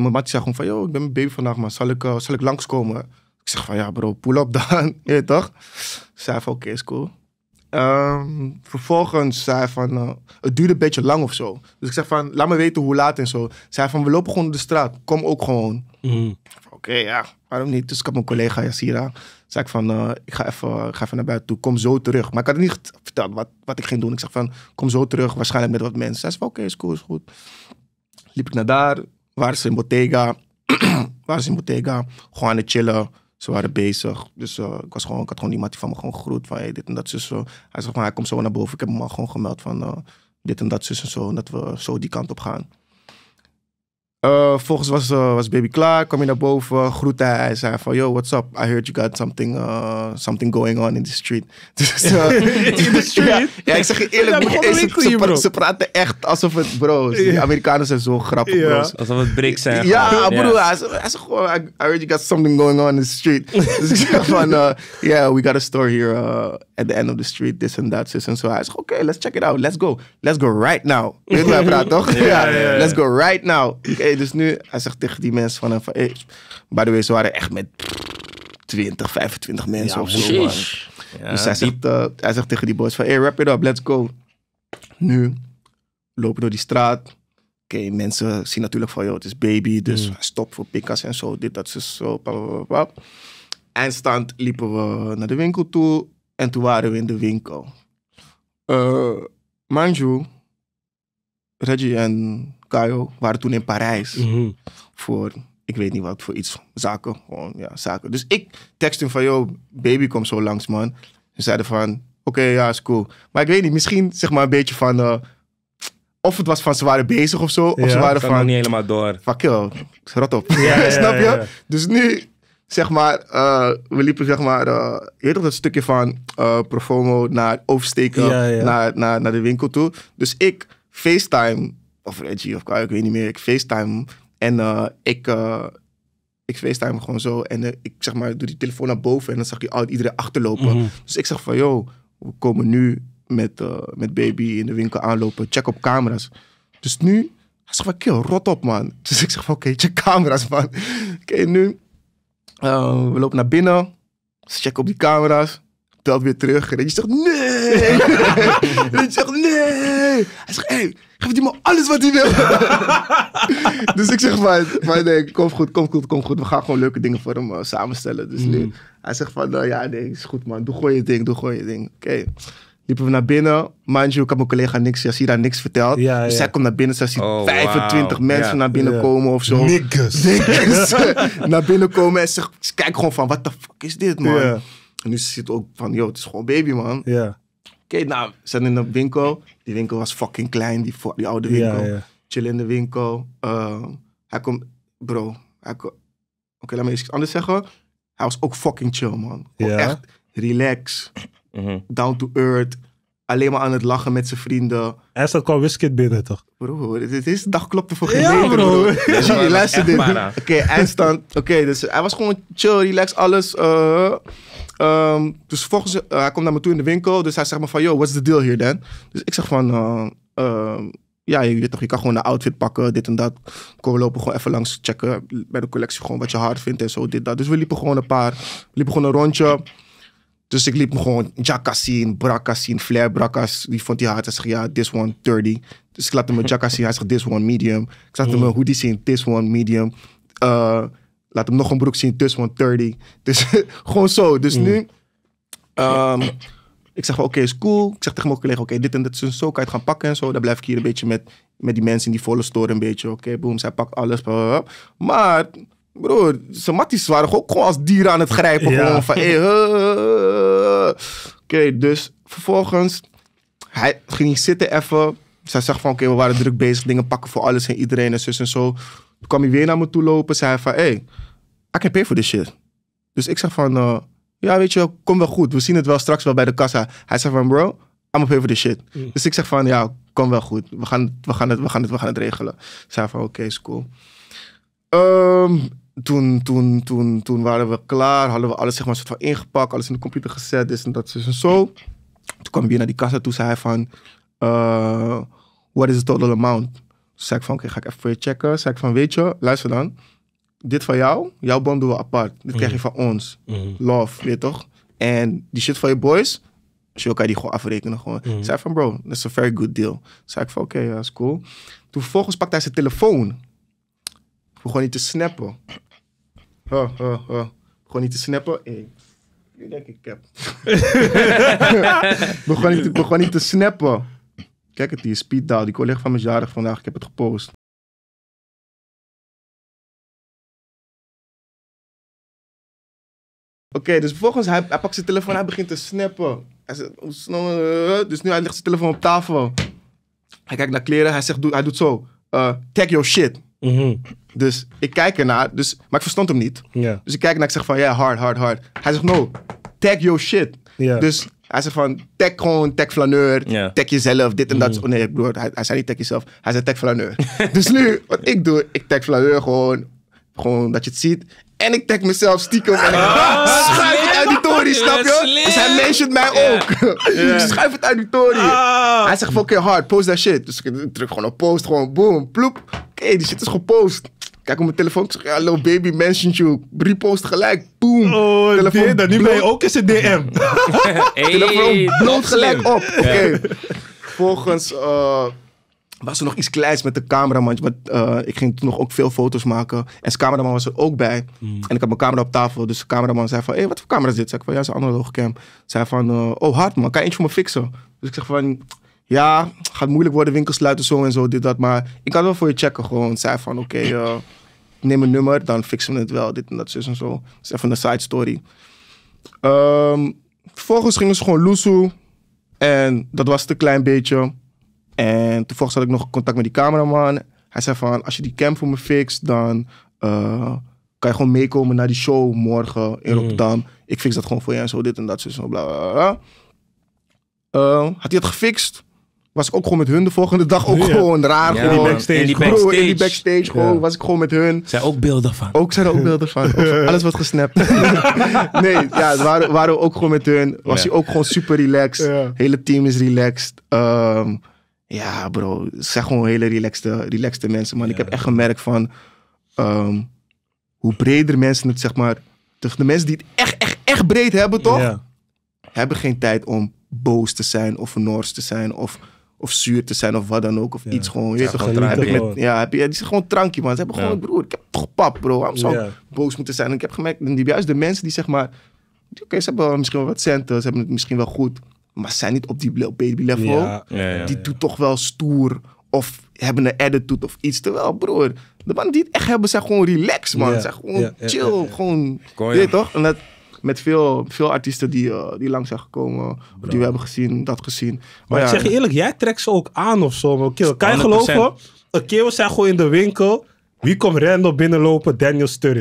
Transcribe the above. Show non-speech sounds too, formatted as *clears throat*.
Mijn matje zei gewoon van, joh, ik ben mijn baby vandaag, maar zal ik, eh, zal ik langskomen? Ik zeg van, ja bro, pull up dan, *laughs* je toch? Zei van, oké, okay, is cool. Ehm, vervolgens zei van, eh, het duurde een beetje lang of zo. Dus ik zeg van, laat me weten hoe laat en zo. Zei van, we lopen gewoon de straat, kom ook gewoon. Mm. Oké, ja, waarom niet? Dus ik had mijn collega Yassira. Zei ik van, eh, ik, ga even, ik ga even naar buiten toe, kom zo terug. Maar ik had niet verteld wat, wat ik ging doen. Ik zeg van, kom zo terug, waarschijnlijk met wat mensen. Zei van, oké, okay, is cool, is goed. Liep ik naar daar, waar ze in Bottega. *clears throat* waren ze in Bottega. Gewoon aan het chillen. Ze waren bezig. Dus eh, ik, was gewoon, ik had gewoon iemand die van me gewoon groet. Van dit en dat, zus. Zo. Hij zegt van, hij komt zo naar boven. Ik heb hem al gewoon gemeld van eh, dit en dat, zus en zo. dat we zo die kant op gaan. Eh, volgens was, eh, was baby klaar, kwam je naar boven, groette hij zei van... Yo, what's up? I heard you got something, uh, something going on in the street. *laughs* Dus, in the street? Ja, ik zeg je eerlijk, ze, ze, ze, praten echt alsof het... Bro, die Amerikanen zijn zo grappig, ja. Alsof het bricks zijn. Ja, bro, broer, hij zei gewoon... I, heard you got something going on in the street. *laughs* dus ik zeg van... yeah, we got a store here at the end of the street. This and that, this and so. Hij zegt, oké, okay, let's check it out. Let's go. Let's go right now. Weet je wat hij praat, toch? ja, Let's go right now. Okay, dus nu, hij zegt tegen die mensen van, hey, by the way, ze waren echt met 20, 25 mensen of zo. Man. Dus ja, dus hij zegt, tegen die boys van, hey, wrap it up, let's go. Nu lopen door die straat. Oké, mensen zien natuurlijk van, joh, het is baby, dus mm. stop voor pikas en zo, dit, dat, ze zo, en Eindstand liepen we naar de winkel toe en toen waren we in de winkel. Uh, mind you, Reggie en Caio waren toen in Parijs. Mhm. Voor, ik weet niet wat, voor iets. Zaken, gewoon, ja, zaken. Dus ik tekst hem van, yo, baby, kom zo langs, man. Ze zeiden van, oké, ja, is cool. Maar ik weet niet, misschien zeg maar een beetje van... Eh, of het was van ze waren bezig of zo, ja, of ze waren van... niet helemaal door. Fuck yo, rot op. *laughs* Snap je? dus nu, zeg maar, eh, we liepen zeg maar... Uh, je weet dat stukje van uh, Profomo naar oversteken, Naar, naar, naar de winkel toe. Dus ik FaceTime of Reggie of Kai, ik weet niet meer. Ik FaceTime en eh, ik, uh, ik FaceTime gewoon zo. En eh, ik zeg maar, doe die telefoon naar boven en dan zag je altijd iedereen achterlopen. Mhm. Dus ik zeg van, yo, we komen nu met, met baby in de winkel aanlopen. Check op camera's. Dus nu, hij zegt van, kill, rot op man. *laughs* Dus ik zeg van, oké, check camera's man. *laughs* oké, nu, we lopen naar binnen. check op die camera's. Telt weer terug. En je zegt, nee. en *laughs* je zegt, nee. Hij zegt, hé, hey, geef die man alles wat hij wil. *laughs* dus ik zeg, maar, maar nee, kom goed, kom goed, kom goed. We gaan gewoon leuke dingen voor hem eh, samenstellen. Dus mm. nu, hij zegt van, nou ja, nee, is goed man. Doe gewoon je ding, doe gewoon je ding. Oké. liepen we naar binnen. Mind you, ik had mijn collega niks, Yassira niks verteld. Ja, dus ja. Dus zij komt naar binnen, zij ziet 25 mensen naar binnen komen of zo. Nikkers. *laughs* naar binnen komen en ze, kijk gewoon van, wat de fuck is dit man? En nu het ook van, joh, het is gewoon baby, man. Ja. Oké, nou, we zijn in de winkel. Die winkel was fucking klein, die, die oude winkel. Chill in de winkel. Eh, hij komt, bro. Oké, laat me eens iets anders zeggen. Hij was ook fucking chill, man. Gewoon echt relax. Mhm. Down to earth. Alleen maar aan het lachen met zijn vrienden. Hij staat gewoon Wiskit binnen, toch? Bro, de dag klopte voor geen ja, bro. bro. *laughs* luister dit. Oké, eindstand. Oké, dus hij was gewoon chill, relax, alles. Eh. Ehm, dus volgens, eh, hij komt naar me toe in de winkel. Dus hij zegt me van, yo, what's the deal here dan? Dus ik zeg van, eh, ehm, ja, je, weet toch, je kan gewoon een outfit pakken, dit en dat. Kom, we lopen gewoon even langs checken bij de collectie, gewoon wat je hard vindt en zo, dit, dat. Dus we liepen gewoon een paar, we liepen gewoon een rondje. Dus ik liep me gewoon jacka zien, brakka zien, flare brakas. Die vond die hard. Hij zegt, ja, this one 30. Dus ik laat hem een jackas zien. Hij zegt, this one medium. Ik laat hem een hoodie zien, this one medium. Eh, Laat hem nog een broek zien, tussen want 30. Dus *laughs* gewoon zo. Dus mm. nu, ehm, ik zeg wel, oké, is cool. Ik zeg tegen mijn collega, oké, dit en dat, een zo kan je het gaan pakken en zo. Dan blijf ik hier een beetje met, met die mensen in die volle store een beetje. Oké, boom, zij pakt alles. Maar Broer, zijn matties waren ook gewoon als dieren aan het grijpen. Gewoon van, Oké, dus vervolgens, hij ging zitten even. Zij zegt van, oké, we waren druk bezig, dingen pakken voor alles en iedereen en zus en zo. Toen kwam hij weer naar me toe lopen, zei van, hé, hey, I can pay for this shit. Dus ik zeg van, eh, ja weet je, kom wel goed. We zien het wel straks wel bij de kassa. Hij zegt van, bro, I'm gonna pay for this shit. Mm. Dus ik zeg van, ja, kom wel goed. We gaan, we gaan, het, we gaan, het, we gaan het regelen. Zij van, oké, is cool. Um, toen, toen, toen, toen waren we klaar. Hadden we alles zeg maar, soort van ingepakt. Alles in de computer gezet. Dit en dat is dus en Toen kwam je naar die kassa. Toen zei hij van... Uh, what is the total amount? Toen zei ik van, oké, ga ik even voor je checken. Zei ik van, weet je, luister dan dit van jou, jouw band doen we apart. Dit krijg je mhm. van ons. Mhm. Love, weet toch? En die shit van je boys, als je elkaar die gewoon afrekenen. Gewoon. Mhm. zei van bro, that's a very good deal. Zei ik van oké, okay, dat is cool. Toen vervolgens pakte hij zijn telefoon. gewoon niet te snappen. Huh, huh, huh. niet te snappen. Hey. Ik denk ik heb. begon, niet, begon niet te snappen. Kijk het hier, speed down. Die collega van mijn jarig vandaag, ik heb het gepost. Oké, dus vervolgens hij, hij pakt zijn telefoon hij begint te snappen. Hij zegt, oh, eh. dus nu hij legt zijn telefoon op tafel. Hij kijkt naar kleren, hij, zegt, hij doet zo. Eh, tag your shit. Mhm. Dus ik kijk ernaar, dus, maar ik verstand hem niet. Yeah. Dus ik kijk naar ik zeg van, ja, hard, hard, hard. Hij zegt, no, tag your shit. Yeah. Dus hij zegt van, tag gewoon, tag flaneur, tag jezelf, dit en dat. Mhm. Oh nee, hij, hij, zei niet tag jezelf, hij zei tag flaneur. *laughs* dus nu, wat ik doe, ik tag flaneur gewoon, gewoon dat je het ziet. En ik tag mezelf stiekem. Ah. En ah. schuif het uit die tory, snap je? Slim. Dus hij mentioned mij ook. *laughs* Yeah. schuif het uit de tory. Ah. Hij zegt van, you hard, post dat shit. Dus ik druk gewoon op post, gewoon boom, ploep. Oké, die shit is gepost. Kijk op mijn telefoon, ik zeg, hello baby, mentioned you. Repost gelijk, boom. Oh, telefoon, dan nu ben je ook eens een DM. hey, telefoon bloot gelijk op. Oké. Volgens... Eh, was er nog iets kleins met de cameraman. Want eh, ik ging toen nog ook veel foto's maken. En zijn cameraman was er ook bij. Hmm. En ik had mijn camera op tafel. Dus de cameraman zei van, hé, hey, wat voor camera is dit? Zeg ik van, ja, ze een analoge cam. Zei van, eh, oh, hard man, kan je eentje voor me fixen? Dus ik zeg van, ja, gaat moeilijk worden, winkels sluiten, zo en zo, dit, dat. Maar ik kan wel voor je checken gewoon. Zei van, oké, okay, eh, neem een nummer, dan fixen we het wel, dit en dat, zus en zo. Dat is even een side story. Ehm, vervolgens gingen ze gewoon loesoe. En dat was het een klein beetje. En toevallig had ik nog contact met die cameraman. Hij zei van, als je die cam voor me fixt, dan eh, kan je gewoon meekomen naar die show morgen in mm. Rotterdam. Ik fix dat gewoon voor je en zo, dit en dat, zo, zo bla bla bla. Eh, had hij dat gefixt? Was ik ook gewoon met hun de volgende dag ook gewoon raar. gewoon. In die backstage. in die backstage gewoon, was ik gewoon met hun. Zijn ook beelden van. Ook zijn er ook *laughs* beelden van. alles wordt gesnapt. *laughs* nee, ja, waren, waren we ook gewoon met hun. Was hij ook gewoon super relaxed. Hele team is relaxed. Ehm, ja, bro. ze zijn gewoon hele relaxte, relaxte mensen, man. ik heb echt gemerkt van ehm, hoe breder mensen het, zeg maar. De mensen die het echt, echt, echt breed hebben, toch? Hebben geen tijd om boos te zijn of noors te zijn of, of zuur te zijn of wat dan ook. Of iets gewoon. Je ja, toch, heb ik met, ja, heb je, gewoon trankje man. Ze hebben gewoon, broer, ik heb toch pap, bro. Waarom zou boos moeten zijn? ik heb gemerkt, juist de mensen die zeg maar. Oké, ze hebben misschien wel wat centen, ze hebben het misschien wel goed maar zijn niet op die baby level. die doet toch wel stoer of hebben een attitude of iets. Terwijl, broer, de mannen die het echt hebben zijn gewoon relaxed, man. zijn gewoon chill, gewoon... Weet toch? En dat, met veel, veel artiesten die, eh, die lang zijn gekomen. Of die we hebben gezien, dat gezien. Maar, ik zeg je eerlijk, jij trekt ze ook aan of zo. Man. Kan je geloven? Een keer we zijn gewoon in de winkel. Wie komt random binnenlopen? Daniel Sturridge.